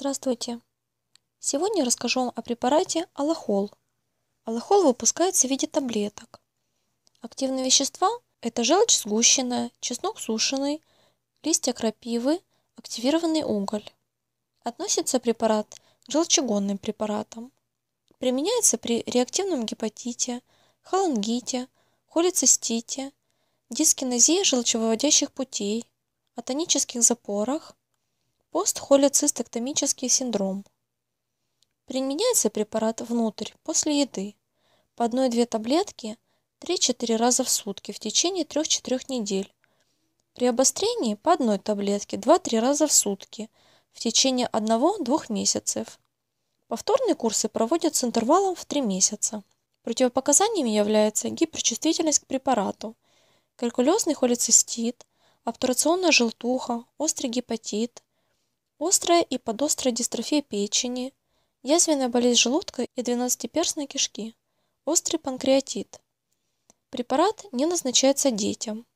Здравствуйте! Сегодня расскажу вам о препарате Алахол. Алахол выпускается в виде таблеток. Активные вещества – это желчь сгущенная, чеснок сушеный, листья крапивы, активированный уголь. Относится препарат к желчегонным препаратам. Применяется при реактивном гепатите, холангите, холецистите, дискинезии желчевыводящих путей, атонических запорах – Постхолецистектомический синдром. Применяется препарат внутрь, после еды, по 1-2 таблетки 3-4 раза в сутки в течение 3-4 недель. При обострении по одной таблетке 2-3 раза в сутки в течение 1-2 месяцев. Повторные курсы проводят с интервалом в 3 месяца. Противопоказаниями является гиперчувствительность к препарату, калькулезный холецистит, обтурационная желтуха, острый гепатит, острая и подострая дистрофия печени, язвенная болезнь желудка и двенадцатиперстной кишки, острый панкреатит. Препарат не назначается детям.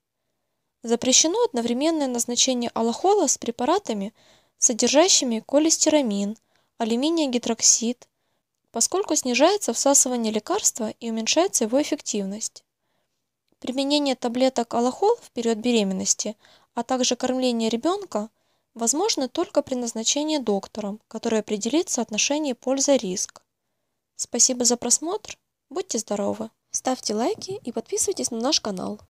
Запрещено одновременное назначение алахола с препаратами, содержащими колестерамин, алюминий гидроксид, поскольку снижается всасывание лекарства и уменьшается его эффективность. Применение таблеток алахол в период беременности, а также кормление ребенка – возможно только при назначении доктором, который определит соотношение польза-риск. Спасибо за просмотр, будьте здоровы, ставьте лайки и подписывайтесь на наш канал.